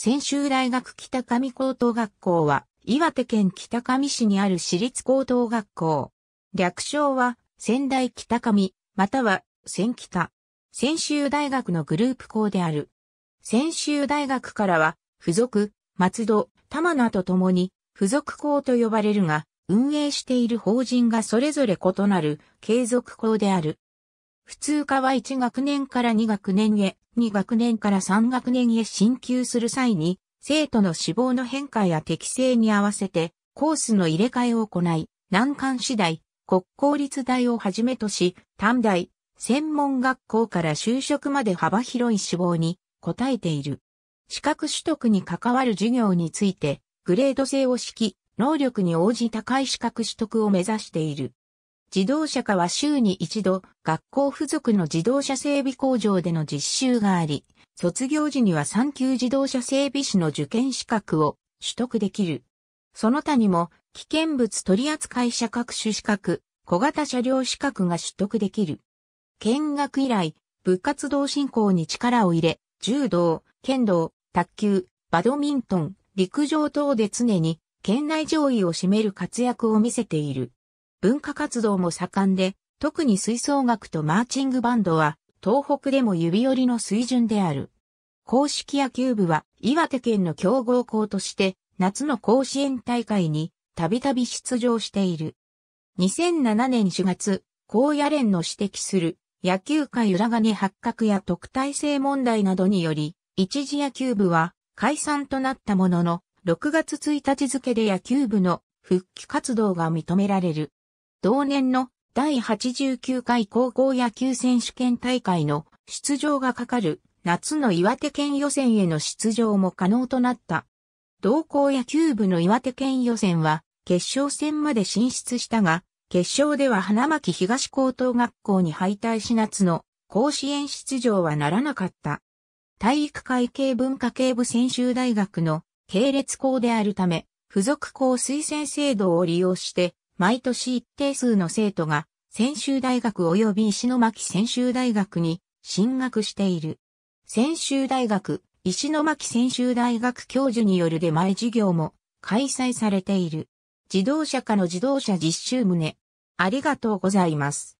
専修大学北上高等学校は、岩手県北上市にある私立高等学校。略称は、仙台北上、または、仙北。専修大学のグループ校である。専修大学からは、付属、松戸、玉名とともに、付属校と呼ばれるが、運営している法人がそれぞれ異なる、継続校である。普通科は1学年から2学年へ、2学年から3学年へ進級する際に、生徒の志望の変化や適性に合わせて、コースの入れ替えを行い、難関次第、国公立大をはじめとし、短大、専門学校から就職まで幅広い志望に応えている。資格取得に関わる授業について、グレード制を敷き、能力に応じ高い資格取得を目指している。自動車科は週に一度、学校付属の自動車整備工場での実習があり、卒業時には産級自動車整備士の受験資格を取得できる。その他にも、危険物取扱者各種資格、小型車両資格が取得できる。見学以来、部活動振興に力を入れ、柔道、剣道、卓球、バドミントン、陸上等で常に県内上位を占める活躍を見せている。文化活動も盛んで、特に吹奏楽とマーチングバンドは、東北でも指折りの水準である。公式野球部は、岩手県の強豪校として、夏の甲子園大会に、たびたび出場している。2007年4月、高野連の指摘する、野球界裏金発覚や特待生問題などにより、一時野球部は、解散となったものの、6月1日付で野球部の復帰活動が認められる。同年の第89回高校野球選手権大会の出場がかかる夏の岩手県予選への出場も可能となった。同校野球部の岩手県予選は決勝戦まで進出したが、決勝では花巻東高等学校に敗退し夏の甲子園出場はならなかった。体育会系文化系部専修大学の系列校であるため、付属校推薦制度を利用して毎年一定数の生徒が、専修大学及び石巻専修大学に進学している。専修大学、石巻専修大学教授による出前授業も開催されている。自動車科の自動車実習棟。ありがとうございます。